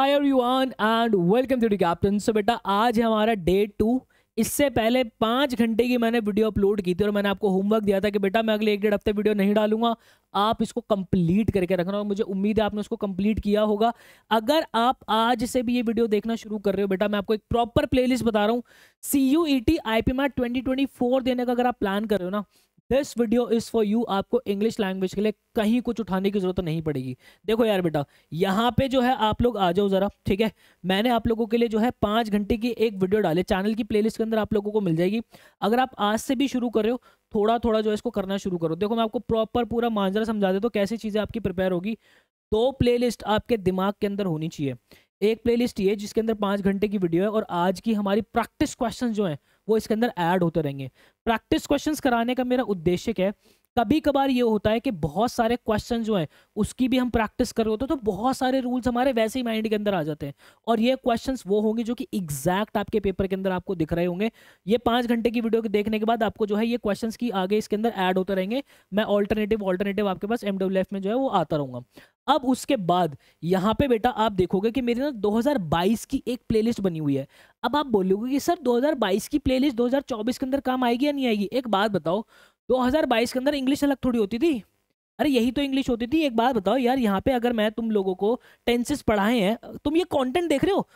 hi everyone and welcome to the captain so बेटा आज हमारा डे टू इससे पहले पाँच घंटे की मैंने वीडियो अपलोड की थी और मैंने आपको होमवर्क दिया था कि बेटा मैं अगले एक डेढ़ हफ्ते वीडियो नहीं डालूंगा आप इसको कंप्लीट करके रखना और मुझे उम्मीद है आपने उसको कंप्लीट किया होगा अगर आप आज से भी ये वीडियो देखना शुरू कर रहे हो बेटा मैं आपको एक प्रॉपर प्लेलिस्ट बता रहा हूँ C U E T I P twenty twenty four देने का अगर आप प्लान कर रहे हो ना this video is for you आपको इंग्लिश लैंग्वेज के लिए कहीं कुछ उठाने की ज़रूरत नहीं पड़ेगी देखो यार बेटा यहाँ पे जो है आप लोग आ जाओ ज़रा ठीक है मैंने आप लोगों के लिए जो है पाँच घंटे की एक वीडियो डाले चैनल की प्लेलिस्ट के अंदर आप लोगों को मिल जाएगी अगर आप आज से भी शुरू कर रहे हो थोड़ा थोड़ा जो है इसको करना शुरू करो देखो मैं आपको प्रॉपर पूरा मांजरा समझा दे तो कैसी चीज़ें आपकी प्रिपेयर होगी दो प्ले आपके दिमाग के अंदर होनी चाहिए एक प्लेलिस्ट ये जिसके अंदर पाँच घंटे की वीडियो है और आज की हमारी प्रैक्टिस क्वेश्चन जो हैं वो इसके अंदर ऐड होते रहेंगे प्रैक्टिस क्वेश्चंस कराने का मेरा उद्देश्य क्या है कभी कभार ये होता है कि बहुत सारे क्वेश्चन जो हैं उसकी भी हम प्रैक्टिस कर रहे होते हैं तो बहुत सारे रूल्स हमारे वैसे ही माइंड के अंदर आ जाते हैं और ये क्वेश्चंस वो होंगे जो कि एग्जैक्ट आपके पेपर के अंदर आपको दिख रहे होंगे ये पाँच घंटे की वीडियो के देखने के बाद आपको जो है ये क्वेश्चन की आगे इसके अंदर ऐड होते रहेंगे मैं ऑल्टरनेटिव ऑल्टरनेटिव आपके पास एम में जो है वो आता रहूँगा अब उसके बाद यहाँ पे बेटा आप देखोगे कि मेरे ना 2022 की एक प्लेलिस्ट बनी हुई है अब आप बोलोगे कि सर 2022 की प्लेलिस्ट 2024 के अंदर काम आएगी या नहीं आएगी एक बात बताओ 2022 के अंदर इंग्लिश अलग थोड़ी होती थी अरे यही तो इंग्लिश होती थी एक बात बताओ यार यहाँ पे अगर मैं तुम लोगों को टेंसेस पढ़ाए हैं तुम ये कॉन्टेंट देख रहे हो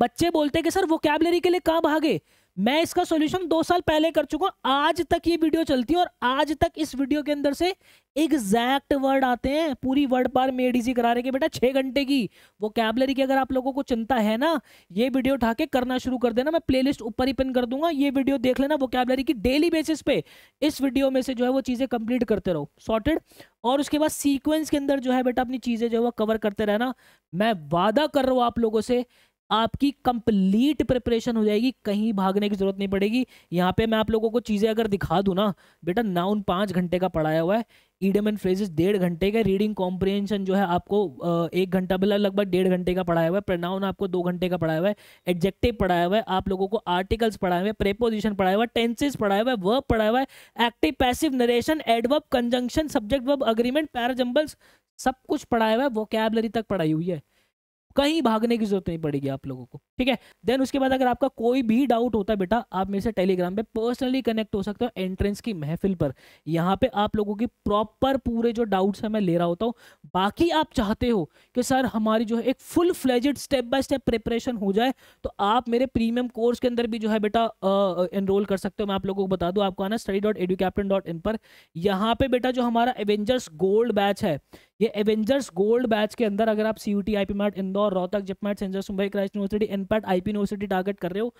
बच्चे बोलते हैं कि सर वो के लिए कहाँ भागे मैं इसका सॉल्यूशन दो साल पहले कर चुका हूं आज तक ये वीडियो चलती है और आज तक इस वीडियो के अंदर से एग्जैक्ट वर्ड आते हैं पूरी वर्ड बार मेड इजी करा रहे कि बेटा छह घंटे की वो कैबलरी की अगर आप लोगों को चिंता है ना ये वीडियो उठा के करना शुरू कर देना मैं प्लेलिस्ट ऊपर ही पिन कर दूंगा ये वीडियो देख लेना वो कैबलरी की डेली बेसिस पे इस वीडियो में से जो है वो चीज़ें कंप्लीट करते रहो सॉर्टेड और उसके बाद सीक्वेंस के अंदर जो है बेटा अपनी चीज़ें जो है वो कवर करते रहना मैं वादा कर रहा हूँ आप लोगों से आपकी कंप्लीट प्रिपरेशन हो जाएगी कहीं भागने की जरूरत नहीं पड़ेगी यहाँ पे मैं आप लोगों को चीज़ें अगर दिखा दूँ ना बेटा नाउन पाँच घंटे का पढ़ाया हुआ है ईडम एंड फ्रेजेस डेढ़ घंटे का रीडिंग कॉम्प्रिहेंशन जो है आपको एक घंटा बोला लगभग डेढ़ घंटे का पढ़ाया हुआ है प्रनाउन आपको दो घंटे का पढ़ाया हुआ है एडजेक्टिव पढ़ाया हुआ है आप लोगों को आर्टिकल्स पढ़ाए हुए प्रेपोजिशन पढ़ाया हुआ है पढ़ाया हुआ है वर्ब पढ़ाया हुआ है active passive narration adverb conjunction subject verb agreement parajumbles सब कुछ पढ़ाया हुआ है कैबलरी तक पढ़ाई हुई है कहीं भागने की जरूरत नहीं पड़ेगी आप लोगों को ठीक है देन उसके बाद अगर आपका कोई भी डाउट होता है बेटा आप मेरे से टेलीग्राम पे पर्सनली कनेक्ट हो सकते हो एंट्रेंस की महफिल पर यहाँ पे आप लोगों की प्रॉपर पूरे जो डाउट्स है मैं ले रहा होता हूँ बाकी आप चाहते हो कि सर हमारी जो है एक full fledged step by step preparation हो जाए तो आप मेरे प्रीमियम कोर्स के अंदर भी जो है बेटा एनरोल कर सकते हो मैं आप लोगों को बता दूँ आपको आना study dot edu caption dot in पर यहाँ पे बेटा जो हमारा एवेंजर्स गोल्ड बैच है ये एवेंजर्स गोल्ड बैच के अंदर अगर आप C U T I P MAT Indore Rohtak JIPMAT सेंजर्स मुंबई क्राइस्ट यूनिवर्सिटी एन इम्पैक्ट आईपी यूनिवर्सिटी टारगेट कर रहे हो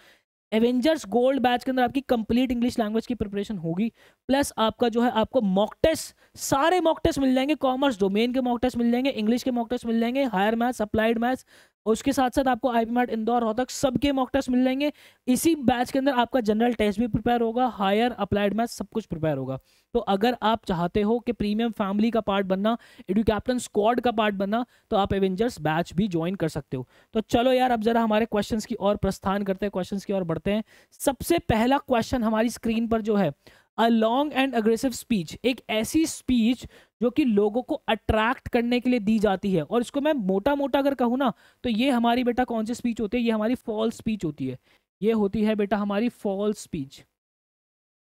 एवेंजर्स गोल्ड बैच के अंदर आपकी कंप्लीट इंग्लिश लैंग्वेज की प्रिपरेशन होगी प्लस आपका जो है आपको मॉक टेस्ट सारे मॉक टेस्ट मिल जाएंगे कॉमर्स डोमेन के मॉक टेस्ट मिल जाएंगे इंग्लिश के मॉक टेस्ट मिल जाएंगे हायर मैथ्स अप्लाइड मैथ्स उसके साथ साथ आपको आई मार्ट इंदौर रोहतक सबके मॉक टेस्ट मिल जाएंगे इसी बैच के अंदर आपका जनरल टेस्ट भी प्रिपेयर होगा हायर अप्लाइड मैथ सब कुछ प्रिपेयर होगा तो अगर आप चाहते हो कि प्रीमियम फैमिली का पार्ट बनना एडू कैप्टन स्क्वाड का पार्ट बनना तो आप एवेंजर्स बैच भी ज्वाइन कर सकते हो तो चलो यार अब जरा हमारे क्वेश्चन की और प्रस्थान करते हैं क्वेश्चन की और बढ़ते हैं सबसे पहला क्वेश्चन हमारी स्क्रीन पर जो है a long and aggressive speech एक ऐसी स्पीच जो कि लोगों को अट्रैक्ट करने के लिए दी जाती है और इसको मैं मोटा मोटा अगर कहूँ ना तो ये हमारी बेटा कौन सी स्पीच होती है ये हमारी फॉल्स स्पीच होती है ये होती है बेटा हमारी फॉल्स स्पीच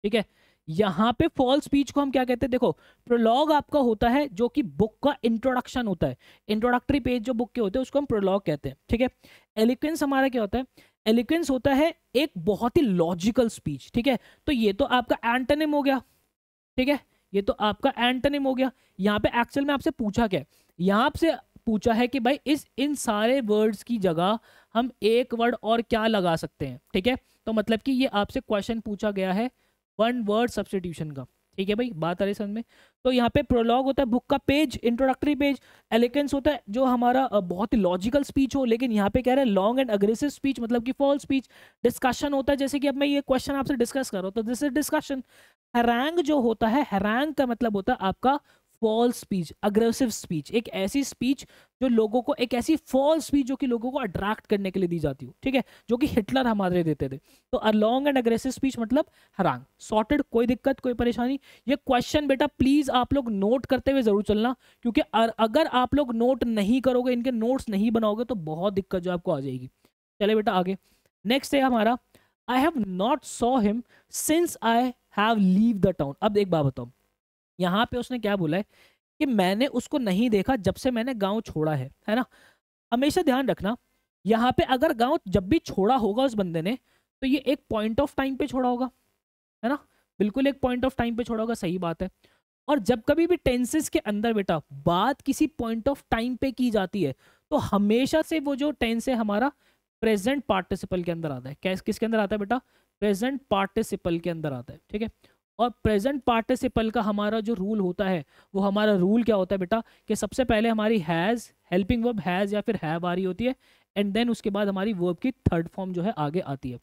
ठीक है यहाँ पे फॉल्स स्पीच को हम क्या कहते हैं देखो प्रोलॉग आपका होता है जो कि बुक का इंट्रोडक्शन होता है इंट्रोडक्टरी पेज जो बुक के होते हैं उसको हम प्रोलॉग कहते हैं ठीक है एलिक्वेंस हमारा क्या होता है एलिक्वेंस होता है एक बहुत ही लॉजिकल स्पीच ठीक है तो ये तो आपका एंटनिम हो गया ठीक है ये तो आपका एंटनिम हो गया यहाँ पे एक्चुअल में आपसे पूछा क्या यहाँ आपसे पूछा है कि भाई इस इन सारे वर्ड्स की जगह हम एक वर्ड और क्या लगा सकते हैं ठीक है तो मतलब कि ये आपसे क्वेश्चन पूछा गया है वन वर्ड सब्सटीट्यूशन का ठीक है भाई बात आ रही समझ में तो यहाँ पे प्रोलॉग होता है बुक का पेज इंट्रोडक्टरी पेज एलिगेंस होता है जो हमारा बहुत ही लॉजिकल स्पीच हो लेकिन यहाँ पे कह रहे हैं लॉन्ग एंड अग्रेसिव स्पीच मतलब कि फॉल स्पीच डिस्कशन होता है जैसे कि अब मैं ये क्वेश्चन आपसे डिस्कस कर रहा हूँ तो दिस इज डिस्कशन हैरैंग जो होता है हैरैंग का मतलब होता है आपका फॉल्स स्पीच अग्रेसिव स्पीच एक ऐसी स्पीच जो लोगों को एक ऐसी फॉल्स स्पीच जो कि लोगों को अट्रैक्ट करने के लिए दी जाती हो ठीक है जो कि हिटलर हमारे देते थे तो a long and aggressive speech मतलब हरांग सॉर्टेड कोई दिक्कत कोई परेशानी ये क्वेश्चन बेटा प्लीज आप लोग नोट करते हुए जरूर चलना क्योंकि अगर आप लोग नोट नहीं करोगे इनके नोट्स नहीं बनाओगे तो बहुत दिक्कत जो आपको आ जाएगी चले बेटा आगे नेक्स्ट है हमारा I have not saw him since I have leave the town अब एक बात बताओ यहाँ पे उसने क्या बोला है कि मैंने उसको नहीं देखा जब से मैंने गांव छोड़ा है है ना हमेशा ध्यान रखना यहाँ पे अगर गांव जब भी छोड़ा होगा उस बंदे ने तो ये एक पॉइंट ऑफ टाइम पे छोड़ा होगा है ना बिल्कुल एक पॉइंट ऑफ टाइम पे छोड़ा होगा सही बात है और जब कभी भी टेंसेस के अंदर बेटा बात किसी पॉइंट ऑफ टाइम पे की जाती है तो हमेशा से वो जो टेंस है हमारा प्रेजेंट पार्टिसिपल के अंदर आता है किसके अंदर आता है बेटा प्रेजेंट पार्टिसिपल के अंदर आता है ठीक है और प्रेजेंट पार्टिसिपल का हमारा जो रूल होता है वो हमारा रूल क्या होता है बेटा कि सबसे पहले हमारी हैज़ हेल्पिंग वर्ब हैज़ या फिर हैव आ रही होती है एंड देन उसके बाद हमारी वर्ब की थर्ड फॉर्म जो है आगे आती है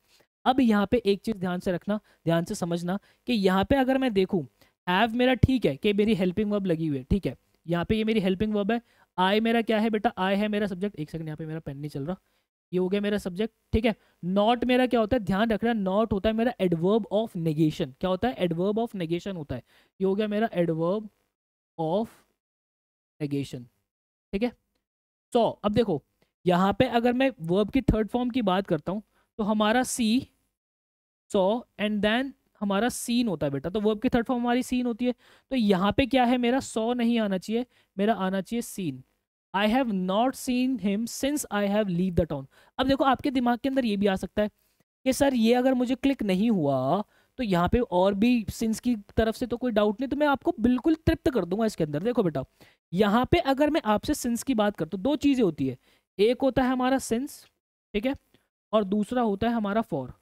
अब यहाँ पे एक चीज़ ध्यान से रखना ध्यान से समझना कि यहाँ पे अगर मैं देखूँ हैव मेरा ठीक है कि मेरी हेल्पिंग वर्ब लगी हुई है ठीक है यहाँ पे ये मेरी हेल्पिंग वर्ब है आई मेरा क्या है बेटा आई है मेरा सब्जेक्ट एक सेकंड यहाँ पे मेरा पेन नहीं चल रहा ये हो गया मेरा सब्जेक्ट ठीक है नॉट मेरा क्या होता है ध्यान रखना नॉट होता है मेरा एडवर्ब ऑफ नेगेशन क्या होता है एडवर्ब ऑफ नेगेशन होता है ये हो गया मेरा एडवर्ब ऑफ नेगेशन ठीक है सो so, अब देखो यहाँ पे अगर मैं वर्ब की थर्ड फॉर्म की बात करता हूँ तो हमारा सी सो एंड देन हमारा सीन होता है बेटा तो वर्ब की थर्ड फॉर्म हमारी सीन होती है तो यहाँ पे क्या है मेरा सौ नहीं आना चाहिए मेरा आना चाहिए seen I have not seen him since I have leave the town अब देखो आपके दिमाग के अंदर ये भी आ सकता है कि सर ये अगर मुझे क्लिक नहीं हुआ तो यहाँ पे और भी सिंस की तरफ से तो कोई डाउट नहीं तो मैं आपको बिल्कुल तृप्त कर दूंगा इसके अंदर देखो बेटा यहाँ पे अगर मैं आपसे सिंस की बात करता हूँ दो चीज़ें होती है एक होता है हमारा सिंस ठीक है और दूसरा होता है हमारा फॉर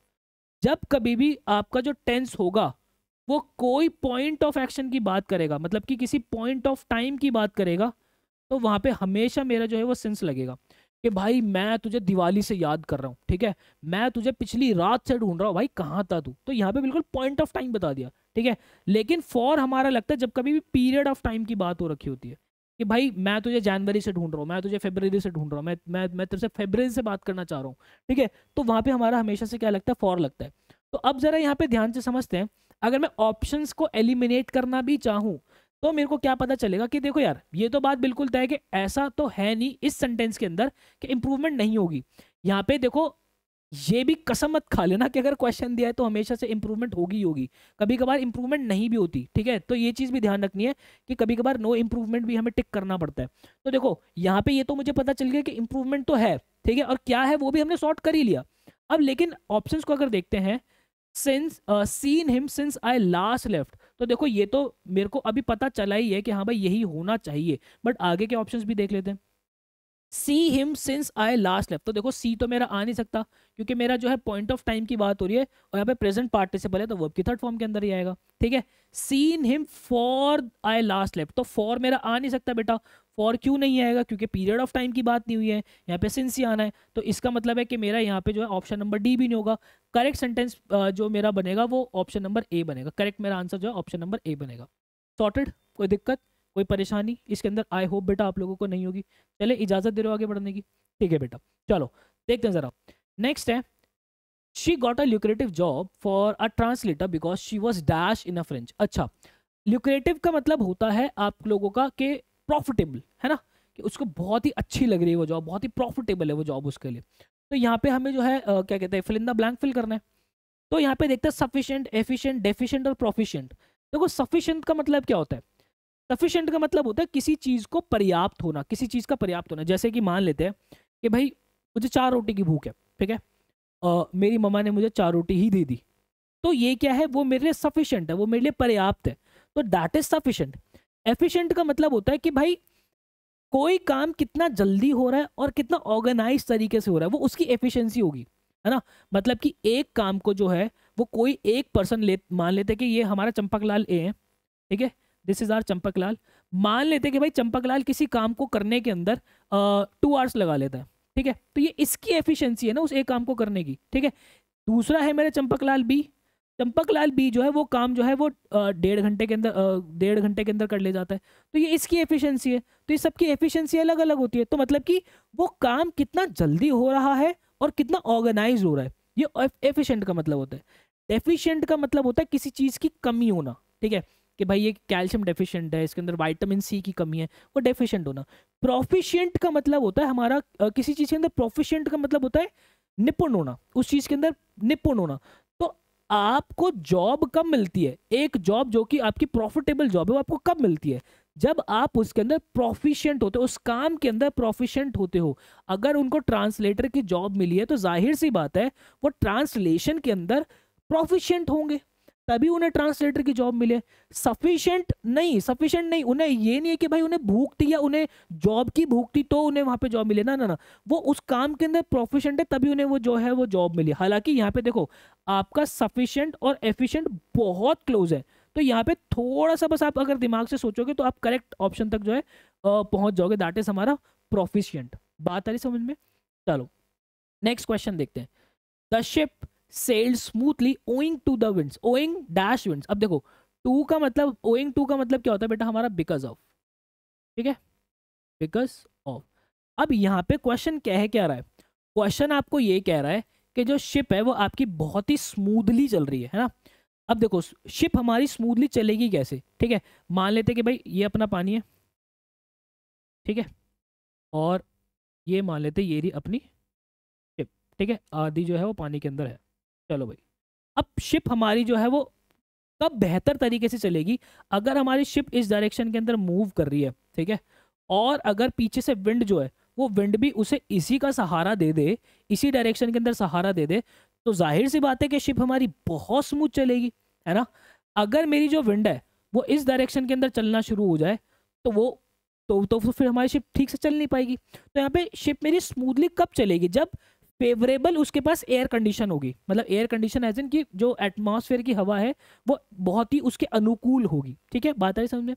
जब कभी भी आपका जो टेंस होगा वो कोई पॉइंट ऑफ एक्शन की बात करेगा मतलब कि किसी पॉइंट ऑफ टाइम की बात करेगा तो वहाँ पे हमेशा मेरा जो है वो सेंस लगेगा कि भाई मैं तुझे दिवाली से याद कर रहा हूँ ठीक है मैं तुझे पिछली रात से ढूंढ रहा हूँ भाई कहाँ था तू तो यहाँ पे बिल्कुल पॉइंट ऑफ टाइम बता दिया ठीक है लेकिन फॉर हमारा लगता है जब कभी भी पीरियड ऑफ टाइम की बात हो रखी होती है कि भाई मैं तुझे जनवरी से ढूंढ रहा हूँ मैं तुझे फेबररी से ढूंढ रहा हूँ मैं मैं मैं तेरे से फेबररी से बात करना चाह रहा हूँ ठीक है तो वहाँ पे हमारा हमेशा से क्या लगता है फॉर लगता है तो अब जरा यहाँ पे ध्यान से समझते हैं अगर मैं ऑप्शंस को एलिमिनेट करना भी चाहूँ तो मेरे को क्या पता चलेगा कि देखो यार ये तो बात बिल्कुल तय कि ऐसा तो है नहीं इस सेंटेंस के अंदर कि इम्प्रूवमेंट नहीं होगी यहाँ पे देखो ये भी कसम मत खा लेना कि अगर क्वेश्चन दिया है तो हमेशा से इम्प्रूवमेंट होगी होगी कभी कभार इम्प्रूवमेंट नहीं भी होती ठीक है तो ये चीज़ भी ध्यान रखनी है कि कभी कभार नो इम्प्रूवमेंट भी हमें टिक करना पड़ता है तो देखो यहाँ पे ये तो मुझे पता चल गया कि इम्प्रूवमेंट तो है ठीक है और क्या है वो भी हमने सॉर्ट कर ही लिया अब लेकिन ऑप्शन को अगर देखते हैं since seen him since I last left तो देखो ये तो मेरे को अभी पता चला ही है कि हाँ भाई यही होना चाहिए बट आगे के ऑप्शन भी देख लेते हैं see him since I last left तो देखो सी तो मेरा आ नहीं सकता क्योंकि मेरा जो है पॉइंट ऑफ टाइम की बात हो रही है और यहाँ पे प्रेजेंट पार्टिसिपल है तो वर्ब की थर्ड फॉर्म के अंदर ही आएगा ठीक है seen him for I last left तो फॉर मेरा आ नहीं सकता बेटा फॉर क्यों नहीं आएगा क्योंकि पीरियड ऑफ टाइम की बात नहीं हुई है यहाँ पे सिंस ही आना है तो इसका मतलब है कि मेरा यहाँ पे जो है ऑप्शन नंबर डी भी नहीं होगा करेक्ट सेंटेंस जो मेरा बनेगा वो ऑप्शन नंबर ए बनेगा करेक्ट मेरा आंसर जो है ऑप्शन नंबर ए बनेगा सॉर्टेड कोई दिक्कत कोई परेशानी इसके अंदर आई होप बेटा आप लोगों को नहीं होगी चले इजाज़त दे रहे हो आगे बढ़ने की ठीक है बेटा चलो देखते हैं ज़रा नेक्स्ट है she got a lucrative job for a translator because she was dash in a French अच्छा ल्यूक्रेटिव का मतलब होता है आप लोगों का कि प्रॉफिटेबल है ना कि उसको बहुत ही अच्छी लग रही है वो जॉब बहुत ही प्रॉफिटेबल है वो जॉब उसके लिए तो यहाँ पे हमें जो है आ, क्या कहते हैं fill in the blank fill करना है तो यहाँ पे देखते हैं सफिशियंट एफिशियंट डेफिशियंट और प्रोफिशियंट देखो सफिशियंट का मतलब क्या होता है सफिशियंट का मतलब होता है किसी चीज़ को पर्याप्त होना किसी चीज़ का पर्याप्त होना जैसे कि मान लेते हैं कि भाई मुझे चार रोटी की भूख है ठीक है आ, मेरी मम्मा ने मुझे चार रोटी ही दे दी तो ये क्या है वो मेरे लिए सफिशियंट है वो मेरे लिए पर्याप्त है तो डैट इज सफिशियंट एफिशियंट का मतलब होता है कि भाई कोई काम कितना जल्दी हो रहा है और कितना ऑर्गेनाइज तरीके से हो रहा है वो उसकी एफिशिएंसी होगी है ना मतलब कि एक काम को जो है वो कोई एक पर्सन ले मान लेते हैं कि ये हमारा चंपक लाल ए है ठीक है दिस इज आर चंपक मान लेते हैं कि भाई चंपक लाल किसी काम को करने के अंदर टू आवर्स लगा लेता है ठीक है तो ये इसकी एफिशिएंसी है ना उस एक काम को करने की ठीक है दूसरा है मेरे चंपक लाल बी चंपक लाल बी जो है वो काम जो है वो डेढ़ घंटे के अंदर डेढ़ घंटे के अंदर कर ले जाता है तो ये इसकी एफिशिएंसी है तो ये सबकी एफिशिएंसी अलग अलग होती है तो मतलब कि वो काम कितना जल्दी हो रहा है और कितना ऑर्गेनाइज हो रहा है ये एफिशिएंट का मतलब होता है एफिशिएंट का मतलब होता है किसी चीज़ की कमी होना ठीक है कि भाई ये कैल्शियम डेफिशिएंट है इसके अंदर वाइटामिन सी की कमी है वो डेफिशिएंट होना प्रोफिशिएंट का मतलब होता है हमारा किसी चीज़ के अंदर प्रोफिशिएंट का मतलब होता है निपुण होना उस चीज़ के अंदर निपुण होना तो आपको जॉब कब मिलती है एक जॉब जो कि आपकी प्रॉफिटेबल जॉब है वो आपको कब मिलती है जब आप उसके अंदर प्रोफिशिएंट होते हो उस काम के अंदर प्रोफिशिएंट होते हो अगर उनको ट्रांसलेटर की जॉब मिली है तो जाहिर सी बात है वो ट्रांसलेशन के अंदर प्रोफिशिएंट होंगे तभी उन्हें ट्रांसलेटर की जॉब मिले सफिशियंट नहीं सफिशियंट नहीं उन्हें ये नहीं है कि भाई उन्हें भूख थी या उन्हें जॉब की भूख थी तो उन्हें वहाँ पे जॉब मिले ना ना ना वो उस काम के अंदर प्रोफिशेंट है तभी उन्हें वो जो है वो जॉब मिली हालांकि यहाँ पे देखो आपका सफिशियंट और एफिशियंट बहुत क्लोज है तो यहाँ पे थोड़ा सा बस आप अगर दिमाग से सोचोगे तो आप करेक्ट ऑप्शन तक जो है पहुँच जाओगे दैट इज हमारा प्रोफिशियंट बात आ रही समझ में चलो नेक्स्ट क्वेश्चन देखते हैं the ship sailed smoothly owing to the wind owing dash wind अब देखो टू का मतलब ओइंग टू का मतलब क्या होता है बेटा हमारा बिकॉज ऑफ ठीक है बिकॉज ऑफ अब यहाँ पे क्वेश्चन क्या है क्या रहा है क्वेश्चन आपको ये कह रहा है कि जो शिप है वो आपकी बहुत ही स्मूदली चल रही है है ना अब देखो शिप हमारी स्मूथली चलेगी कैसे ठीक है मान लेते कि भाई ये अपना पानी है ठीक है और ये मान लेते ये रही अपनी शिप ठीक है आधी जो है वो पानी के अंदर है चलो भाई अब शिप हमारी जो है वो कब बेहतर तरीके से चलेगी अगर हमारी शिप इस डायरेक्शन के अंदर मूव कर रही है ठीक है और अगर पीछे से विंड जो है वो विंड भी उसे इसी का सहारा दे दे इसी डायरेक्शन के अंदर सहारा दे दे तो जाहिर सी बात है कि शिप हमारी बहुत स्मूथ चलेगी है ना अगर मेरी जो विंड है वो इस डायरेक्शन के अंदर चलना शुरू हो जाए तो वो तो तो फिर हमारी शिप ठीक से चल नहीं पाएगी तो यहाँ पे शिप मेरी स्मूथली कब चलेगी जब फेवरेबल उसके पास एयर कंडीशन होगी मतलब एयर कंडीशन एज इन की जो एटमोसफेयर की हवा है वो बहुत ही उसके अनुकूल होगी ठीक है बात आई समझ में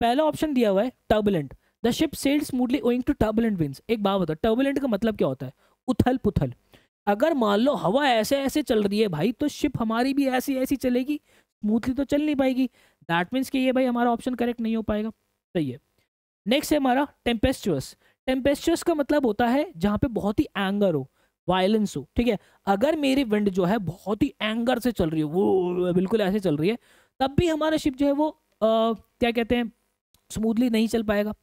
पहला ऑप्शन दिया हुआ है turbulent the ship sailed smoothly owing to turbulent winds एक बात बताओ टर्बुलेंट का मतलब क्या होता है उथल पुथल अगर मान लो हवा ऐसे ऐसे चल रही है भाई तो शिप हमारी भी ऐसी ऐसी चलेगी स्मूथली तो चल नहीं पाएगी दैट मीन्स कि ये भाई हमारा ऑप्शन करेक्ट नहीं हो पाएगा सही है नेक्स्ट है हमारा टेम्पेस्टुअस टेम्पेस्टस का मतलब होता है जहाँ पे बहुत ही एंगर हो वायलेंस हो ठीक है अगर मेरी विंड जो है बहुत ही एंगर से चल रही हो वो बिल्कुल ऐसे चल रही है तब भी हमारा शिप जो है वो आ, क्या कहते हैं स्मूथली नहीं चल पाएगा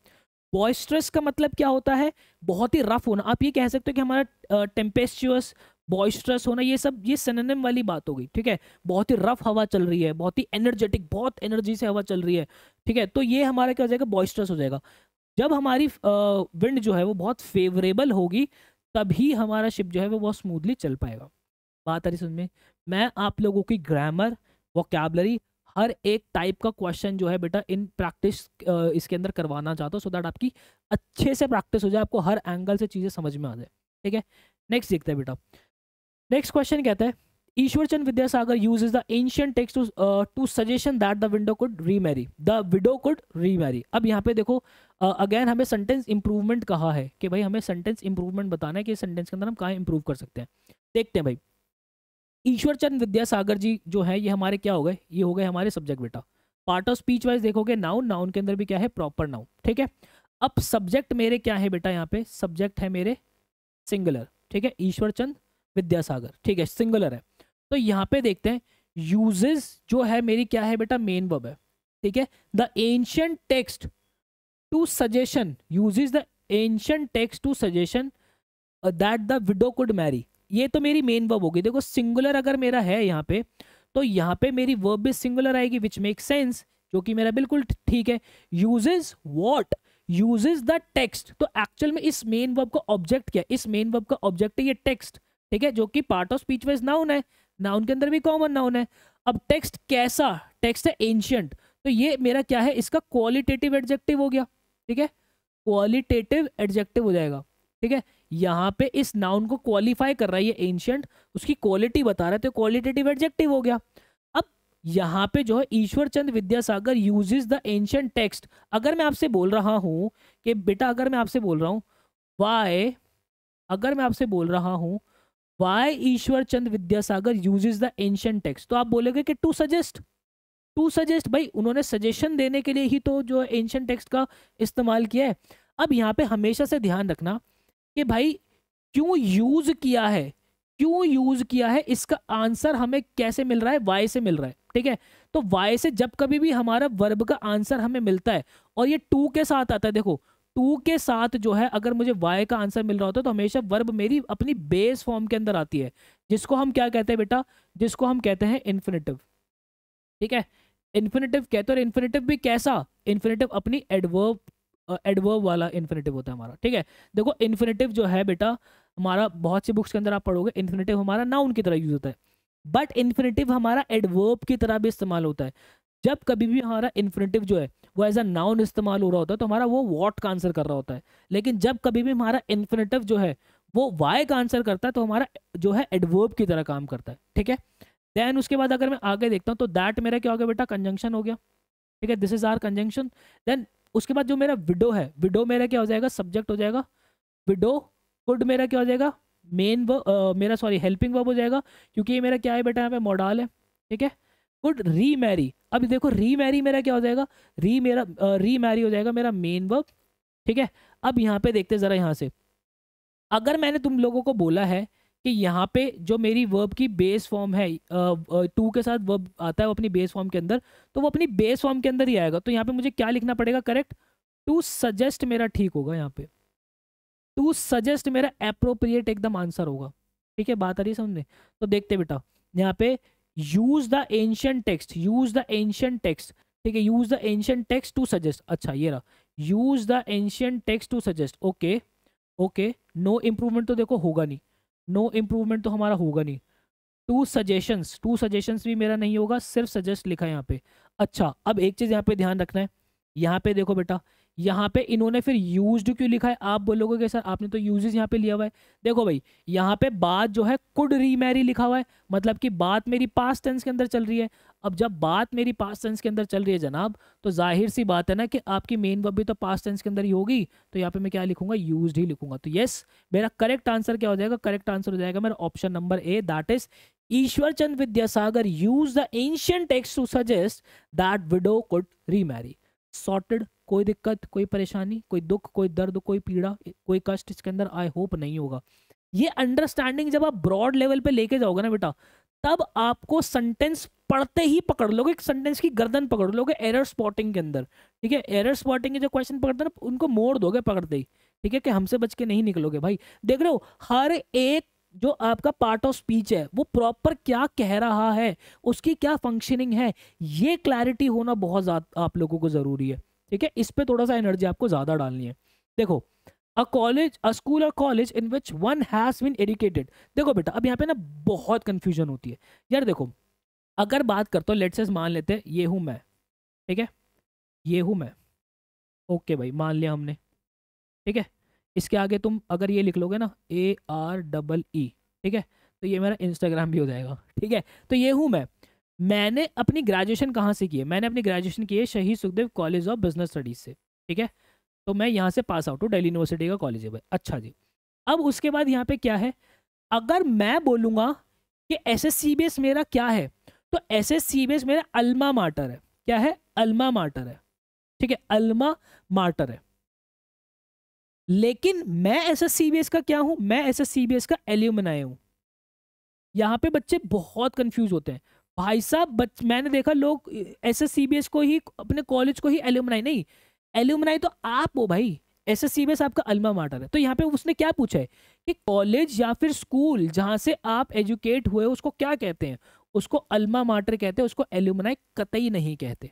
बॉयस्ट्रस का मतलब क्या होता है बहुत ही रफ होना आप ये कह सकते हो कि हमारा टेम्पेस्चुअस बॉयस्ट्रस होना ये सब ये सननिम वाली बात हो गई ठीक है बहुत ही रफ हवा चल रही है बहुत ही एनर्जेटिक बहुत एनर्जी से हवा चल रही है ठीक है तो ये हमारा क्या हो जाएगा बॉयस्ट्रस हो जाएगा जब हमारी विंड जो है वो बहुत फेवरेबल होगी तभी हमारा शिप जो है वो बहुत स्मूथली चल पाएगा बात आ रही समझ में मैं आप लोगों की ग्रामर वोकेबलरी हर एक टाइप का क्वेश्चन जो है बेटा इन प्रैक्टिस इसके अंदर करवाना चाहता हूँ सो दैट आपकी अच्छे से प्रैक्टिस हो जाए आपको हर एंगल से चीज़ें समझ में आ जाए ठीक है नेक्स्ट देखते हैं बेटा नेक्स्ट क्वेश्चन कहता है Ishwarchan Vidyasagar uses the ancient text to suggestion that the that could remarry the widow could remarry अब यहाँ पे देखो अगेन uh, हमें सेंटेंस इंप्रूवमेंट कहा है कि भाई हमें सेंटेंस इंप्रूवमेंट बताना है कि सेंटेंस के अंदर हम कहाँ इंप्रूव कर सकते हैं देखते हैं भाई ईश्वरचंद विद्यासागर जी जो है ये हमारे क्या हो गए ये हो गए हमारे सब्जेक्ट बेटा पार्ट ऑफ स्पीच वाइज देखोगे नाउन नाउन के अंदर भी क्या है प्रॉपर नाउन ठीक है अब सब्जेक्ट मेरे क्या है बेटा यहाँ पे सब्जेक्ट है मेरे सिंगुलर ठीक है ईश्वरचंद विद्यासागर ठीक है सिंगुलर है तो यहाँ पे देखते हैं यूजेस जो है मेरी क्या है बेटा मेन वर्ब है ठीक है the ancient text to suggestion use the ancient text to suggestion that the widow could marry ये तो मेरी मेन वर्ब होगी देखो सिंगुलर अगर मेरा है यहाँ पे तो यहाँ पे मेरी वर्ब भी सिंगुलर आएगी विच मेक सेंस जो कि मेरा बिल्कुल ठीक है uses what uses the text तो एक्चुअल में इस मेन वर्ब का ऑब्जेक्ट क्या इस मेन वर्ब का ऑब्जेक्ट है ये टेक्स्ट ठीक है जो कि part of speech wise noun है नाउन के अंदर भी कॉमन नाउन है अब टेक्स्ट कैसा टेक्स्ट है एंशियंट तो ये मेरा क्या है इसका क्वालिटेटिव एडजेक्टिव हो गया ठीक है क्वालिटेटिव एडजेक्टिव हो जाएगा ठीक है यहाँ पे इस नाउन को क्वालिफाई कर रहा है ये एंशियंट उसकी क्वालिटी बता रहा है तो क्वालिटेटिव एडजेक्टिव हो गया अब यहाँ पे जो है Ishwar Chand Vidyasagar use the ancient text अगर मैं आपसे बोल रहा हूँ कि बेटा अगर मैं आपसे बोल रहा हूँ वाई अगर मैं आपसे बोल रहा हूँ why Ishwar Chand Vidyasagar uses the ancient text तो आप बोलोगे कि टू सजेस्ट टू सजेस्ट भाई उन्होंने सजेशन देने के लिए ही तो जो एंशियंट टेक्स्ट का इस्तेमाल किया है अब यहाँ पे हमेशा से ध्यान रखना कि भाई क्यों यूज किया है क्यों यूज किया है इसका आंसर हमें कैसे मिल रहा है वाई से मिल रहा है ठीक है तो वाई से जब कभी भी हमारा वर्ब का आंसर हमें मिलता है और ये टू के साथ आता है देखो टू के साथ जो है अगर मुझे वाई का आंसर मिल रहा होता है तो हमेशा वर्ब मेरी अपनी बेस फॉर्म के अंदर आती है जिसको हम क्या कहते हैं बेटा जिसको हम कहते हैं इन्फिनेटिव ठीक है इन्फिनेटिव कहते हैं और इन्फिनेटिव भी कैसा इन्फिनेटिव अपनी एडवर्ब एडवर्ब वाला इन्फिनेटिव होता है हमारा ठीक है देखो इन्फिनेटिव जो है बेटा हमारा बहुत सी बुक्स के अंदर आप पढ़ोगे इन्फिनेटिव हमारा नाउन की तरह यूज होता है बट इन्फिनेटिव हमारा एडवर्ब की तरह भी इस्तेमाल होता है जब कभी भी हमारा इन्फिनेटिव जो है वो एज अ नाउन इस्तेमाल हो रहा होता है तो हमारा वो वॉट का आंसर कर रहा होता है लेकिन जब कभी भी हमारा इन्फिनेटिव जो है वो वाई का आंसर करता है तो हमारा जो है एडवर्ब की तरह काम करता है ठीक है देन उसके बाद अगर मैं आगे देखता हूँ तो दैट मेरा क्या हो गया बेटा कंजंक्शन हो गया ठीक है this is our conjunction then उसके बाद जो मेरा विडो है विडो मेरा क्या हो जाएगा सब्जेक्ट हो जाएगा विडो कुड मेरा क्या हो जाएगा मेन वर्ब मेरा सॉरी हेल्पिंग वर्ब हो जाएगा क्योंकि ये मेरा क्या है बेटा यहाँ पे मॉडल है ठीक है गुड री मैरी अब देखो री मैरी मेरा क्या हो जाएगा री मेरा री मैरी हो जाएगा मेरा मेन वर्ब ठीक है अब यहाँ पे देखते ज़रा यहाँ से अगर मैंने तुम लोगों को बोला है कि यहाँ पे जो मेरी वर्ब की बेस फॉर्म है टू के साथ वर्ब आता है वो अपनी बेस फॉर्म के अंदर तो वो अपनी बेस फॉर्म के अंदर ही आएगा तो यहाँ पे मुझे क्या लिखना पड़ेगा करेक्ट टू सजेस्ट मेरा ठीक होगा यहाँ पे टू सजेस्ट मेरा अप्रोप्रिएट एकदम आंसर होगा ठीक है बात आ रही है समझने तो देखते बेटा यहाँ पे use the ancient text use the ancient text ठीक है use the ancient text to suggest अच्छा ये रहा use the ancient text to suggest okay okay no improvement तो देखो होगा नहीं नो no इम्प्रूवमेंट तो हमारा होगा नहीं टू सजेशंस टू सजेशंस भी मेरा नहीं होगा सिर्फ सजेस्ट लिखा है यहाँ पे अच्छा अब एक चीज़ यहाँ पे ध्यान रखना है यहाँ पे देखो बेटा यहाँ पे इन्होंने फिर यूज्ड क्यों लिखा है आप बोलोगे कि सर आपने तो यूजेस यहाँ पे लिया हुआ है देखो भाई यहाँ पे बात जो है कुड रीमैरी लिखा हुआ है मतलब कि बात मेरी पास टेंस के अंदर चल रही है अब जब बात मेरी पास टेंस के अंदर चल रही है जनाब तो जाहिर सी बात है ना कि आपकी मेन वर्ब भी तो पास टेंस के अंदर ही होगी तो यहाँ पे मैं क्या लिखूंगा यूज ही लिखूंगा तो येस मेरा करेक्ट आंसर क्या हो जाएगा करेक्ट आंसर हो जाएगा मेरा option number A that is Chand Vidyasagar use the ancient text to suggest that widow could remarry sorted कोई दिक्कत कोई परेशानी कोई दुख कोई दर्द कोई पीड़ा कोई कष्ट इसके अंदर आई होप नहीं होगा ये अंडरस्टैंडिंग जब आप ब्रॉड लेवल पे लेके जाओगे ना बेटा तब आपको सेंटेंस पढ़ते ही पकड़ लोगे सेंटेंस की गर्दन पकड़ लोगे एरर स्पॉटिंग के अंदर ठीक है एरर स्पॉटिंग के जो क्वेश्चन पकड़ते ना उनको मोड़ दोगे पकड़ते ही ठीक है कि हमसे बच के नहीं निकलोगे भाई देख रहे हो हर एक जो आपका पार्ट ऑफ स्पीच है वो प्रॉपर क्या कह रहा है उसकी क्या फंक्शनिंग है ये क्लैरिटी होना बहुत ज़्यादा आप लोगों को ज़रूरी है ठीक है इस पर थोड़ा सा एनर्जी आपको ज़्यादा डालनी है देखो अ कॉलेज अ स्कूल और college in which one has been educated देखो बेटा अब यहाँ पे ना बहुत कन्फ्यूजन होती है यार देखो अगर बात करता हूँ लेट्स मान लेते हैं ये हूँ मैं ठीक है ये हूँ मैं ओके भाई मान लिया हमने ठीक है इसके आगे तुम अगर ये लिख लोगे ना ए आर डबल ई ठीक है तो ये मेरा इंस्टाग्राम भी हो जाएगा ठीक है तो ये हूँ मैं मैंने अपनी ग्रेजुएशन कहाँ से की है मैंने अपनी ग्रेजुएशन की है Shaheed Sukhdev college of business studies से ठीक है तो मैं यहाँ से पास आउट हूँ डेली यूनिवर्सिटी का कॉलेज है भाई अच्छा जी अब उसके बाद यहाँ पे क्या है अगर मैं बोलूँगा कि एस एस सी बेस मेरा क्या है तो एस एस सी बेस मेरा अल्मा मार्टर है क्या है अल्मा मार्टर है ठीक है अल्मा मार्टर है लेकिन मैं S S C B S का क्या हूं मैं S S C B S का एल्यूमनाई हूं यहाँ पे बच्चे बहुत कंफ्यूज होते हैं भाई साहब बच मैंने देखा लोग S S C B S को ही अपने कॉलेज को ही एल्यूमनाई नहीं एल्यूमनाई तो आप हो भाई S S C B S आपका अल्मा माटर है तो यहाँ पे उसने क्या पूछा है कि कॉलेज या फिर स्कूल जहाँ से आप एजुकेट हुए उसको क्या कहते हैं उसको अल्मा माटर कहते हैं उसको एल्यूमनाई कतई नहीं कहते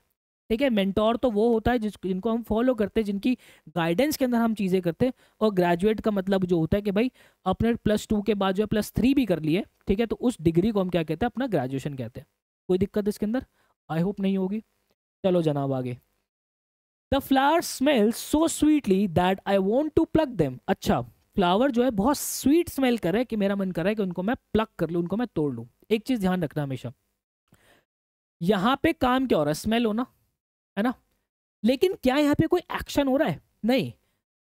ठीक है मेंटोर तो वो होता है जिस जिनको हम फॉलो करते हैं जिनकी गाइडेंस के अंदर हम चीज़ें करते हैं और ग्रेजुएट का मतलब जो होता है कि भाई अपने प्लस टू के बाद जो है प्लस थ्री भी कर लिए ठीक है तो उस डिग्री को हम क्या कहते हैं अपना ग्रेजुएशन कहते हैं कोई दिक्कत इसके अंदर आई होप नहीं होगी चलो जनाब आगे the flower smell so sweetly that I want to plug them अच्छा फ्लावर जो है बहुत स्वीट स्मेल कर है कि मेरा मन कर रहा है कि उनको मैं प्लग कर लूँ उनको मैं तोड़ लूँ एक चीज़ ध्यान रखना हमेशा यहाँ पे काम क्या हो रहा है स्मेल होना है ना लेकिन क्या यहाँ पे कोई एक्शन हो रहा है नहीं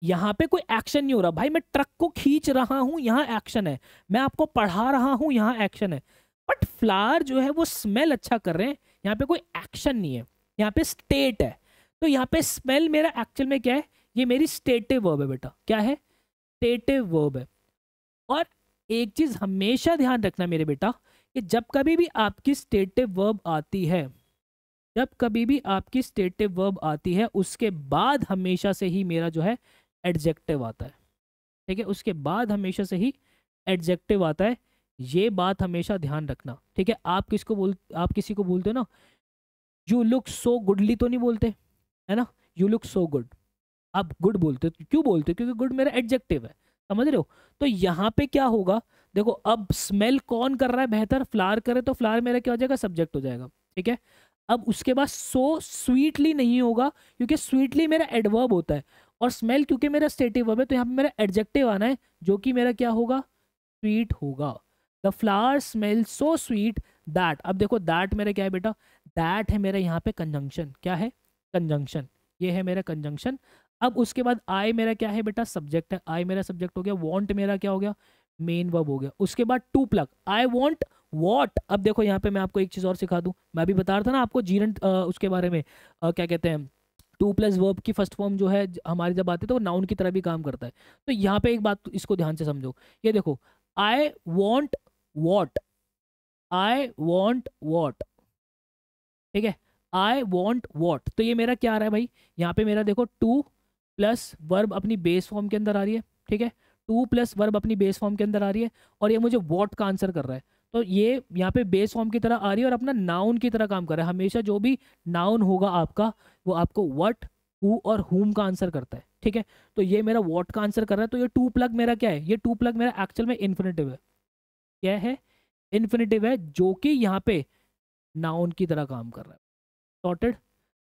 यहाँ पे कोई एक्शन नहीं हो रहा भाई मैं ट्रक को खींच रहा हूँ यहाँ एक्शन है मैं आपको पढ़ा रहा हूँ यहाँ एक्शन है बट फ्लावर जो है वो स्मेल अच्छा कर रहे हैं यहाँ पे कोई एक्शन नहीं है यहाँ पे स्टेट है तो यहाँ पे स्मेल मेरा एक्चुअल में क्या है ये मेरी स्टेटिव वर्ब है बेटा क्या है स्टेटिव वर्ब है और एक चीज़ हमेशा ध्यान रखना मेरे बेटा कि जब कभी भी आपकी स्टेटिव वर्ब आती है जब कभी भी आपकी स्टेटिव वर्ब आती है उसके बाद हमेशा से ही मेरा जो है एडजेक्टिव आता है ठीक है उसके बाद हमेशा से ही एडजेक्टिव आता है ये बात हमेशा ध्यान रखना ठीक है आप किसको बोल आप किसी को बोलते हो ना यू लुक सो गुडली तो नहीं बोलते है ना यू लुक सो गुड आप गुड बोलते हो तो क्यों बोलते हो क्योंकि गुड मेरा एडजेक्टिव है समझ रहे हो तो यहाँ पे क्या होगा देखो अब स्मेल कौन कर रहा है बेहतर फ्लार करे तो फ्लार मेरा क्या हो जाएगा सब्जेक्ट हो जाएगा ठीक है अब उसके बाद सो स्वीटली नहीं होगा क्योंकि स्वीटली मेरा एडवर्ब होता है और स्मेल क्योंकि मेरा स्टेटिव वर्ब है तो यहाँ पे मेरा एडजेक्टिव आना है जो कि मेरा क्या होगा स्वीट होगा the flower smell so sweet that अब देखो दैट मेरा क्या है बेटा दैट है मेरा यहाँ पे कंजंक्शन क्या है कंजंक्शन ये है मेरा कंजंक्शन अब उसके बाद आई मेरा क्या है बेटा सब्जेक्ट है आई मेरा सब्जेक्ट हो गया वॉन्ट मेरा क्या हो गया मेन वर्ब हो गया उसके बाद to plug I want what अब देखो यहाँ पे मैं आपको एक चीज़ और सिखा दूँ मैं भी बता रहा था ना आपको जीरन उसके बारे में आ, क्या कहते हैं टू प्लस वर्ब की फर्स्ट फॉर्म जो है हमारी जब आती है तो वो नाउन की तरह भी काम करता है तो यहाँ पे एक बात इसको ध्यान से समझो ये देखो I want what I want what ठीक है आई वॉन्ट वॉट तो ये मेरा क्या आ रहा है भाई यहाँ पे मेरा देखो टू प्लस वर्ब अपनी बेस फॉर्म के अंदर आ रही है ठीक है टू प्लस वर्ब अपनी बेस फॉर्म के अंदर आ रही है और ये मुझे वॉट का आंसर कर रहा है तो ये यहाँ पे बेस फॉर्म की तरह आ रही है और अपना नाउन की तरह काम कर रहा है हमेशा जो भी नाउन होगा आपका वो आपको वट हु और हुम का आंसर करता है ठीक है तो ये मेरा वॉट का आंसर कर रहा है तो ये टू प्लग मेरा क्या है ये टू प्लग मेरा एक्चुअल में इन्फिनेटिव है क्या है इन्फिनेटिव है जो कि यहाँ पे नाउन की तरह काम कर रहा है sorted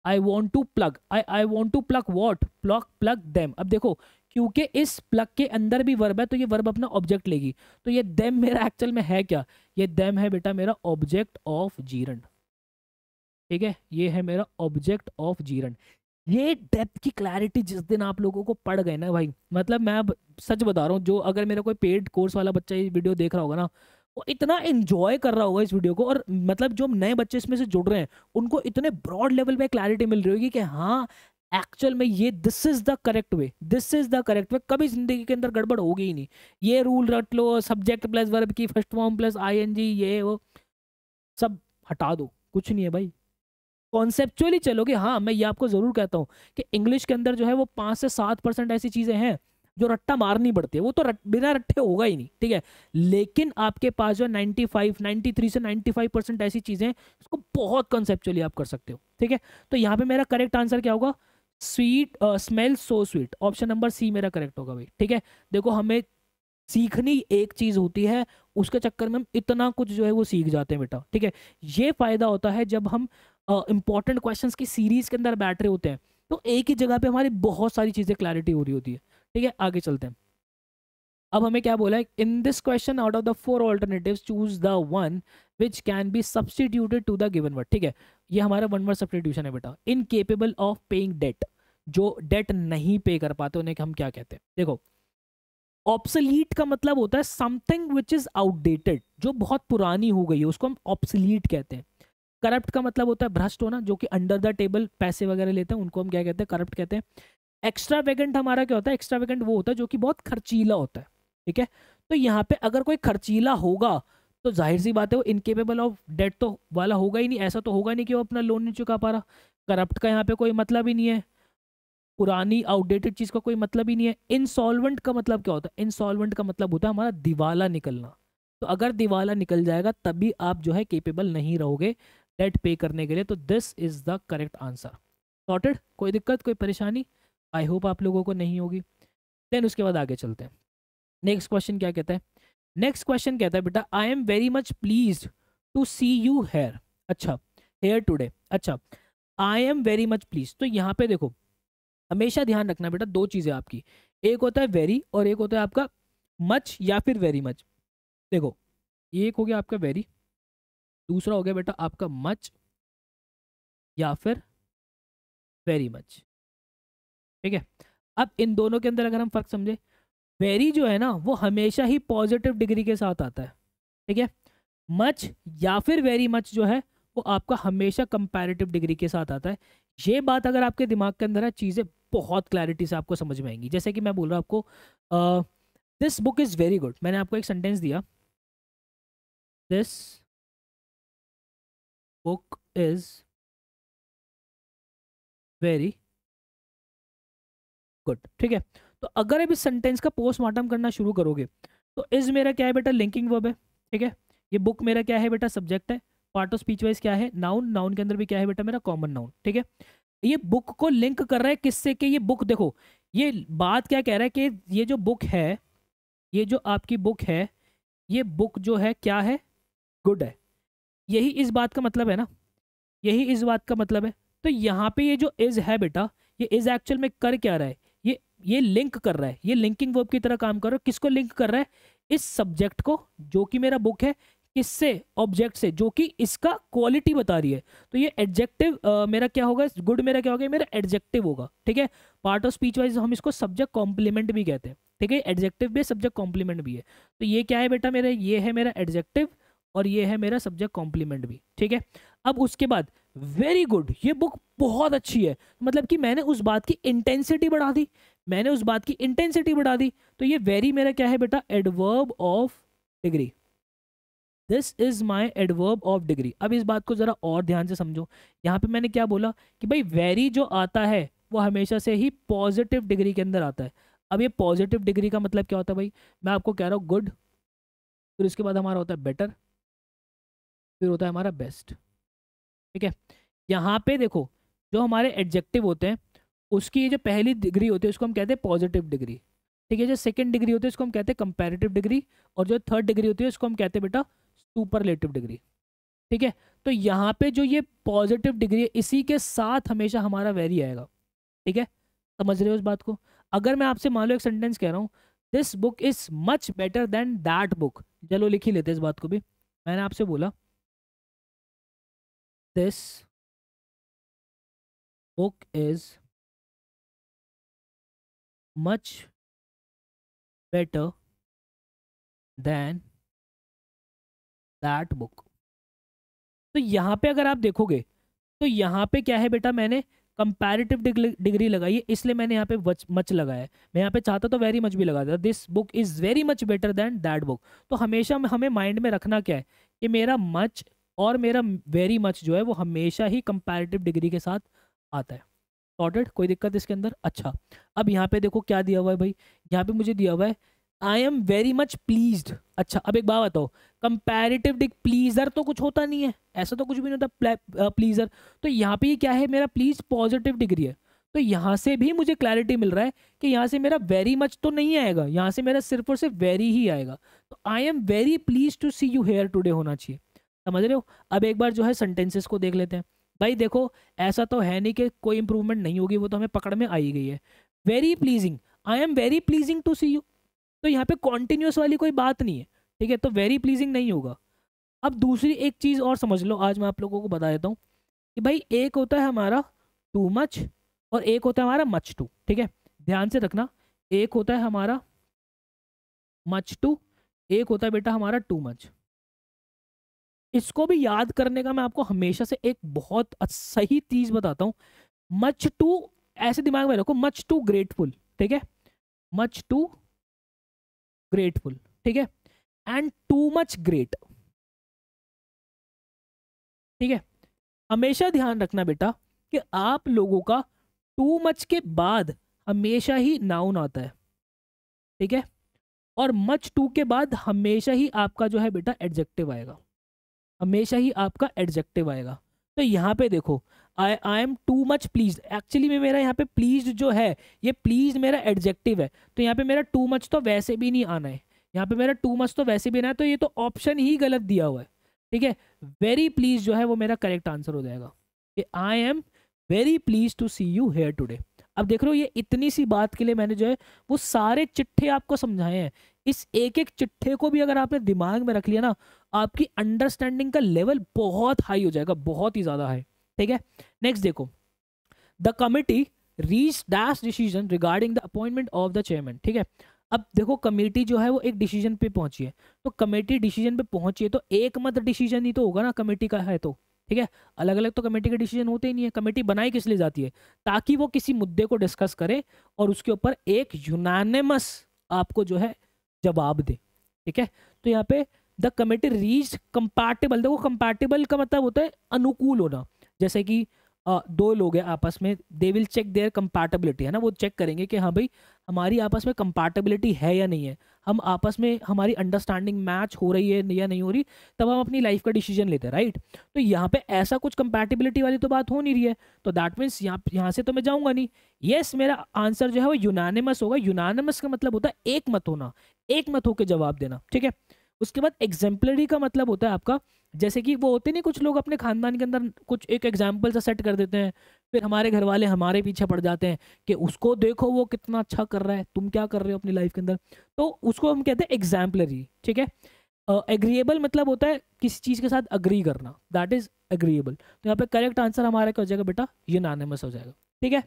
I want to plug I I want to plug what plug plug them अब देखो क्योंकि इस प्लग के अंदर भी वर्ब है तो ये वर्ब अपना ऑब्जेक्ट लेगी तो ये देम मेरा एक्चुअल में है क्या ये देम है बेटा मेरा ऑब्जेक्ट ऑफ जीरन ठीक है ये है मेरा ऑब्जेक्ट ऑफ जीरन ये डेप्थ की क्लैरिटी जिस दिन आप लोगों को पड़ गए ना भाई मतलब मैं सच बता रहा हूँ जो अगर मेरा कोई पेड कोर्स वाला बच्चा ये वीडियो देख रहा होगा ना वो इतना एंजॉय कर रहा होगा इस वीडियो को और मतलब जो नए बच्चे इसमें से जुड़ रहे हैं उनको इतने ब्रॉड लेवल पे क्लैरिटी मिल रही होगी कि हाँ एक्चुअल में ये this is the correct way this is the correct way कभी जिंदगी के अंदर गड़बड़ होगी ही नहीं ये रूल रट लो सब्जेक्ट प्लस वर्ब की फर्स्ट फॉर्म प्लस आई ये वो सब हटा दो कुछ नहीं है भाई कॉन्सेप्चुअली चलोगे हाँ मैं ये आपको ज़रूर कहता हूँ कि इंग्लिश के अंदर जो है वो पाँच से सात परसेंट ऐसी चीज़ें हैं जो रट्टा मारनी पड़ती है वो तो रट, बिना रट्टे होगा ही नहीं ठीक है लेकिन आपके पास जो नाइन्टी फाइव नाइन्टी थ्री से नाइन्टी फाइव परसेंट ऐसी चीज़ें हैं उसको बहुत कॉन्सेप्चुअली आप कर सकते हो ठीक है तो यहाँ पे मेरा करेक्ट आंसर क्या होगा sweet smell so sweet option number C मेरा करेक्ट होगा भाई ठीक है देखो हमें सीखनी एक चीज होती है उसके चक्कर में हम इतना कुछ जो है वो सीख जाते हैं बेटा ठीक है ये फायदा होता है जब हम इंपॉर्टेंट uh, क्वेश्चंस की सीरीज के अंदर बैठ रहे होते हैं तो एक ही जगह पे हमारी बहुत सारी चीजें क्लैरिटी हो रही होती है ठीक है आगे चलते हैं अब हमें क्या बोला है in this question out of the four alternative choose the one which can be substituted to the given word ठीक है ये हमारा वन वर्ड सब्सटीट्यूशन है बेटा इनकेपेबल ऑफ पेइंग डेट जो डेट नहीं पे कर पाते उन्हें हम क्या कहते हैं देखो ऑप्सलीट का मतलब होता है समथिंग विच इज आउटडेटेड जो बहुत पुरानी हो गई है उसको हम ऑप्सलीट कहते हैं करप्ट का मतलब होता है भ्रष्ट होना जो कि अंडर द टेबल पैसे वगैरह लेते हैं उनको हम क्या कहते हैं करप्ट कहते हैं एक्स्ट्रा वेगेंट हमारा क्या होता है एक्स्ट्रा वेगेंट वो होता है जो कि बहुत खर्चीला होता है ठीक है तो यहाँ पे अगर कोई खर्चीला होगा तो जाहिर सी बात है वो इनकेपेबल ऑफ डेट तो वाला होगा ही नहीं ऐसा तो होगा नहीं कि वो अपना लोन नहीं चुका पा रहा करप्ट का यहाँ पे कोई मतलब ही नहीं है पुरानी आउटडेटेड चीज़ का कोई मतलब ही नहीं है इंसॉल्वेंट का मतलब क्या होता है इंसॉल्वेंट का मतलब होता है हमारा दिवाला निकलना तो अगर दिवाला निकल जाएगा तभी आप जो है केपेबल नहीं रहोगे डेट पे करने के लिए तो this is the correct answer sorted कोई दिक्कत कोई परेशानी आई होप आप लोगों को नहीं होगी देन उसके बाद आगे चलते हैं नेक्स्ट क्वेश्चन क्या कहता है नेक्स्ट क्वेश्चन कहता है बेटा I am very much please to see you here अच्छा हेयर टूडे अच्छा I am very much please तो यहाँ पे देखो हमेशा ध्यान रखना बेटा दो चीज़ें आपकी एक होता है वेरी और एक होता है आपका मच या फिर वेरी मच देखो एक हो गया आपका वेरी दूसरा हो गया बेटा आपका मच या फिर वेरी मच ठीक है अब इन दोनों के अंदर अगर हम फर्क समझे वेरी जो है ना वो हमेशा ही पॉजिटिव डिग्री के साथ आता है ठीक है मच या फिर वेरी मच जो है वो आपका हमेशा कंपेरेटिव डिग्री के साथ आता है ये बात अगर आपके दिमाग के अंदर है चीज़ें बहुत क्लैरिटी से आपको समझ में आएंगी जैसे कि मैं बोल रहा हूँ आपको this book is very good मैंने आपको एक सेंटेंस दिया this book is very good ठीक है तो अगर अब इस सेंटेंस का पोस्टमार्टम करना शुरू करोगे तो इज मेरा क्या है बेटा लिंकिंग वर्ब है ठीक है ये बुक मेरा क्या है बेटा सब्जेक्ट है पार्ट ऑफ स्पीच वाइज क्या है नाउन नाउन के अंदर भी क्या है बेटा मेरा कॉमन नाउन ठीक है ये बुक को लिंक कर रहा है किससे कि ये बुक देखो ये बात क्या कह रहा है कि ये जो बुक है ये जो आपकी बुक है ये बुक जो है क्या है गुड है यही इस बात का मतलब है ना यही इस बात का मतलब है तो यहाँ पे ये जो इज़ है बेटा ये इज़ एक्चुअल में कर क्या रहा है ये लिंक कर रहा है ये लिंकिंग वर्ब की तरह काम कर रहा है किसको लिंक कर रहा है इस सब्जेक्ट को जो कि मेरा बुक है किससे ऑब्जेक्ट से जो कि इसका क्वालिटी बता रही है तो ये एडजेक्टिव मेरा क्या होगा गुड मेरा क्या होगा मेरा एडजेक्टिव होगा ठीक है पार्ट ऑफ स्पीच वाइज हम इसको सब्जेक्ट कॉम्प्लीमेंट भी कहते हैं ठीक है एडजेक्टिव भी सब्जेक्ट कॉम्प्लीमेंट भी है तो ये क्या है बेटा मेरा ये है मेरा एडजेक्टिव और ये है मेरा सब्जेक्ट कॉम्प्लीमेंट भी ठीक है अब उसके बाद वेरी गुड ये बुक बहुत अच्छी है मतलब कि मैंने उस बात की इंटेंसिटी बढ़ा दी मैंने उस बात की इंटेंसिटी बढ़ा दी तो ये वेरी मेरा क्या है बेटा adverb of degree this is my adverb of degree अब इस बात को ज़रा और ध्यान से समझो यहाँ पे मैंने क्या बोला कि भाई वेरी जो आता है वो हमेशा से ही पॉजिटिव डिग्री के अंदर आता है अब ये पॉजिटिव डिग्री का मतलब क्या होता है भाई मैं आपको कह रहा हूँ गुड फिर उसके बाद हमारा होता है बेटर फिर होता है हमारा बेस्ट ठीक है यहाँ पे देखो जो हमारे एडजेक्टिव होते हैं उसकी जो पहली डिग्री होती है उसको हम कहते हैं पॉजिटिव डिग्री ठीक है जो सेकेंड डिग्री होती है उसको हम कहते हैं कंपेरेटिव डिग्री और जो थर्ड डिग्री होती है उसको हम कहते हैं बेटा सुपरलेटिव डिग्री ठीक है तो यहाँ पे जो ये पॉजिटिव डिग्री है इसी के साथ हमेशा हमारा वेरी आएगा ठीक है समझ रहे हो उस बात को अगर मैं आपसे मान लो एक सेंटेंस कह रहा हूँ this book is much better than that book चलो लिख ही लेते इस बात को भी मैंने आपसे बोला this book is much better than that book तो यहाँ पे अगर आप देखोगे तो यहाँ पे क्या है बेटा मैंने कंपेरेटिव डिग्री लगाई है इसलिए मैंने यहाँ पे मच लगाया है मैं यहाँ पे चाहता तो वेरी मच भी लगा था this book is very much better than that book तो हमेशा हमें माइंड में रखना क्या है कि मेरा मच और मेरा वेरी मच जो है वो हमेशा ही कंपेरेटिव डिग्री के साथ आता है सॉर्टेड कोई दिक्कत इसके अंदर अच्छा अब यहाँ पे देखो क्या दिया हुआ है भाई यहाँ पे मुझे दिया हुआ है I am very much please अच्छा अब एक बात बताओ कंपेरेटिव प्लीजर तो कुछ होता नहीं है ऐसा तो कुछ भी नहीं होता प्लीजर तो यहाँ पे क्या है मेरा प्लीज पॉजिटिव डिग्री है तो यहाँ से भी मुझे क्लैरिटी मिल रहा है कि यहाँ से मेरा वेरी मच तो नहीं आएगा यहाँ से मेरा सिर्फ और सिर्फ वेरी ही आएगा तो I am very please to see you here today होना चाहिए समझ रहे हो अब एक बार जो है सेंटेंसेस को देख लेते हैं भाई देखो ऐसा तो है नहीं कि कोई इंप्रूवमेंट नहीं होगी वो तो हमें पकड़ में आई गई है very pleasing I am very pleasing to see you तो यहाँ पे कॉन्टिन्यूस वाली कोई बात नहीं है ठीक है तो वेरी प्लीजिंग नहीं होगा अब दूसरी एक चीज़ और समझ लो आज मैं आप लोगों को बता देता हूँ कि भाई एक होता है हमारा टू मच और एक होता है हमारा मच टू ठीक है ध्यान से रखना एक होता है हमारा मच टू एक होता है बेटा हमारा टू मच इसको भी याद करने का मैं आपको हमेशा से एक बहुत सही चीज बताता हूँ मच टू ऐसे दिमाग में रखो मच टू ग्रेटफुल ठीक है मच टू ग्रेटफुल ठीक है एंड टू मच ग्रेट ठीक है हमेशा ध्यान रखना बेटा कि आप लोगों का टू मच के बाद हमेशा ही नाउन आता है ठीक है और मच टू के बाद हमेशा ही आपका जो है बेटा एडजेक्टिव आएगा हमेशा ही आपका एडजेक्टिव आएगा तो यहाँ पे देखो I I am too much please actually में मेरा यहाँ पे प्लीज जो है ये प्लीज मेरा एडजेक्टिव है तो यहाँ पे मेरा टू मच तो वैसे भी नहीं आना है यहाँ पे मेरा टू मच तो वैसे भी ना है तो ये तो ऑप्शन ही गलत दिया हुआ है ठीक है वेरी प्लीज जो है वो मेरा करेक्ट आंसर हो जाएगा कि I am very please to see you here today अब देख रहे हो ये इतनी सी बात के लिए मैंने जो है वो सारे चिट्ठे आपको समझाए हैं इस एक एक चिट्ठे को भी अगर आपने दिमाग में रख लिया ना आपकी अंडरस्टैंडिंग का लेवल बहुत हाई हो जाएगा बहुत ही ज़्यादा हाई ठीक है नेक्स्ट देखो the committee reach dash decision regarding the appointment of the chairman ठीक है अब देखो कमेटी जो है वो एक डिसीजन पे पहुंची है तो कमेटी डिसीजन पे पहुंची है तो एक मत डिसीजन ही तो होगा ना कमेटी का है तो ठीक है अलग अलग तो कमेटी के डिसीजन होते ही नहीं है कमेटी बनाई किस लिए जाती है ताकि वो किसी मुद्दे को डिस्कस करे और उसके ऊपर एक यूनानिमस आपको जो है जवाब दे ठीक है तो यहाँ पे द कमेटी रीच कंपैटिबल देखो कंपैटिबल का मतलब होता है अनुकूल होना जैसे कि दो लोग हैं आपस में they will check their compatibility है ना वो चेक करेंगे कि हाँ भाई हमारी आपस में कंपैटिबिलिटी है या नहीं है हम आपस में हमारी अंडरस्टैंडिंग मैच हो रही है या नहीं हो रही तब हम अपनी लाइफ का डिसीजन लेते हैं राइट तो यहाँ पे ऐसा कुछ कंपैटिबिलिटी वाली तो बात हो नहीं रही है तो दैट मीन्स यहाँ यहाँ से तो मैं जाऊँगा नहीं येस yes, मेरा आंसर जो है वो यूनानिमस होगा यूनानिमस का मतलब होता है एक मत होना एक मत होकर जवाब देना ठीक है उसके बाद एग्जाम्पलरी का मतलब होता है आपका जैसे कि वो होते नहीं कुछ लोग अपने खानदान के अंदर कुछ एक एग्जाम्पल सा सेट कर देते हैं फिर हमारे घर वाले हमारे पीछे पड़ जाते हैं कि उसको देखो वो कितना अच्छा कर रहा है तुम क्या कर रहे हो अपनी लाइफ के अंदर तो उसको हम कहते हैं एग्जाम्पलरी ठीक है एग्रीएबल uh, मतलब होता है किसी चीज़ के साथ अग्री करना दैट इज़ एग्रीएबल तो यहाँ पे करेक्ट आंसर हमारा क्या हो जाएगा बेटा ये नानेमस हो जाएगा ठीक है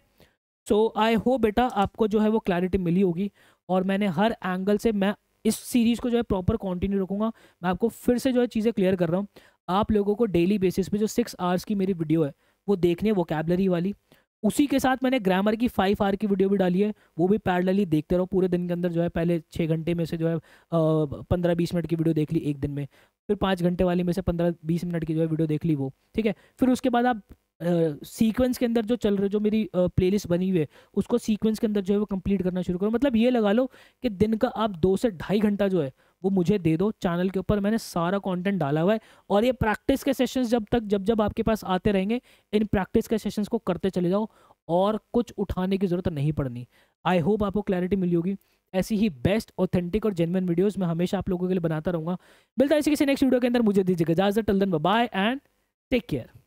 सो आई होप बेटा आपको जो है वो क्लैरिटी मिली होगी और मैंने हर एंगल से मैं इस सीरीज़ को जो है प्रॉपर कंटिन्यू रखूँगा मैं आपको फिर से जो है चीज़ें क्लियर कर रहा हूँ आप लोगों को डेली बेसिस पे जो सिक्स आवर्स की मेरी वीडियो है वो देखने वोकेबलरी वाली उसी के साथ मैंने ग्रामर की फाइव आर की वीडियो भी डाली है वो भी पैरलली देखते रहो पूरे दिन के अंदर जो है पहले छः घंटे में से जो है पंद्रह बीस मिनट की वीडियो देख ली एक दिन में फिर पाँच घंटे वाली में से पंद्रह बीस मिनट की जो है वीडियो देख ली वो ठीक है फिर उसके बाद आप सीक्वेंस के अंदर जो चल रहे जो मेरी प्लेलिस्ट बनी हुई है उसको सीक्वेंस के अंदर जो है वो कंप्लीट करना शुरू करो मतलब ये लगा लो कि दिन का आप दो से ढाई घंटा जो है वो मुझे दे दो चैनल के ऊपर मैंने सारा कंटेंट डाला हुआ है और ये प्रैक्टिस के सेशंस जब तक जब जब आपके पास आते रहेंगे इन प्रैक्टिस के सेशंस को करते चले जाओ और कुछ उठाने की ज़रूरत नहीं पड़नी आई होप आपको क्लैरिटी मिली होगी ऐसी ही बेस्ट ऑथेंटिक और जेनवन वीडियोज़ मैं हमेशा आप लोगों के लिए बनाता रहूँगा मिलता है किसी नेक्स्ट वीडियो के अंदर मुझे दीजिएगा जाजर टल दन बाय एंड टेक केयर